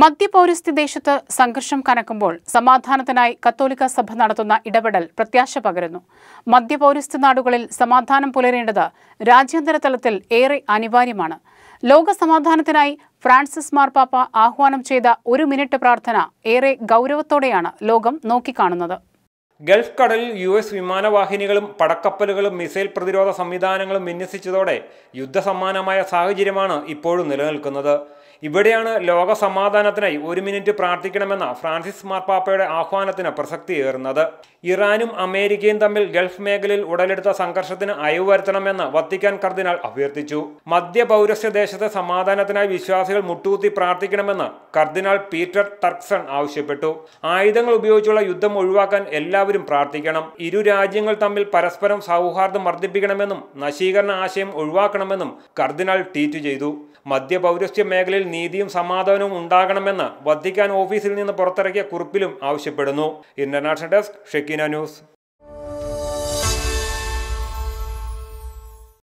മധ്യപൌരസ്ഥി ദേശത്ത് സംഘർഷം കനക്കുമ്പോൾ സമാധാനത്തിനായി കത്തോലിക്ക സഭ നടത്തുന്ന ഇടപെടൽ പ്രത്യാശ പകരുന്നു മധ്യപൗരസ്ത്യ നാടുകളിൽ സമാധാനം പുലരേണ്ടത് രാജ്യാന്തര തലത്തിൽ ഏറെ അനിവാര്യമാണ് ലോക സമാധാനത്തിനായി ഫ്രാൻസിസ് മാർപ്പാപ്പ ആഹ്വാനം ചെയ്ത ഒരു മിനിറ്റ് പ്രാർത്ഥന ഏറെ ഗൗരവത്തോടെയാണ് ലോകം നോക്കിക്കാണുന്നത് ഗൾഫ് കടലിൽ യു എസ് വിമാനവാഹിനികളും പടക്കപ്പലുകളും മിസൈൽ പ്രതിരോധ സംവിധാനങ്ങളും വിന്യസിച്ചതോടെ യുദ്ധസമ്മാനമായ സാഹചര്യമാണ് ഇപ്പോഴും നിലനിൽക്കുന്നത് ഇവിടെയാണ് ലോക സമാധാനത്തിനായി ഒരു മിനിറ്റ് പ്രാർത്ഥിക്കണമെന്ന ഫ്രാൻസിസ് മാർപ്പാപ്പയുടെ ആഹ്വാനത്തിന് പ്രസക്തിയേറുന്നത് ഇറാനും അമേരിക്കയും തമ്മിൽ ഗൾഫ് മേഖലയിൽ ഉടലെടുത്ത സംഘർഷത്തിന് അയവ് വരുത്തണമെന്ന് വത്തിക്കാൻ കർദിനാൾ അഭ്യർത്ഥിച്ചു മധ്യ പൗരസ്യ ദേശത്തെ സമാധാനത്തിനായി വിശ്വാസികൾ മുട്ടുകുത്തി പ്രാർത്ഥിക്കണമെന്ന് കർദിനാൾ പീറ്റർ ടർക്സൺ ആവശ്യപ്പെട്ടു ആയുധങ്ങൾ ഉപയോഗിച്ചുള്ള യുദ്ധം ഒഴിവാക്കാൻ എല്ലാവരും പ്രാർത്ഥിക്കണം ഇരു രാജ്യങ്ങൾ തമ്മിൽ പരസ്പരം സൗഹാർദ്ദം വർദ്ധിപ്പിക്കണമെന്നും നശീകരണ ആശയം ഒഴിവാക്കണമെന്നും കർദിനാൾ ട്വീറ്റ് ചെയ്തു മധ്യ പൗരസ്യ മേഖലയിൽ നീതിയും സമാധാനവും ഉണ്ടാകണമെന്ന് വത്തിക്കാൻ ഓഫീസിൽ നിന്ന് പുറത്തിറക്കിയ കുറിപ്പിലും ആവശ്യപ്പെടുന്നു ഇന്റർനാഷണൽ ഡെസ്ക് ഷെക്കീന ന്യൂസ്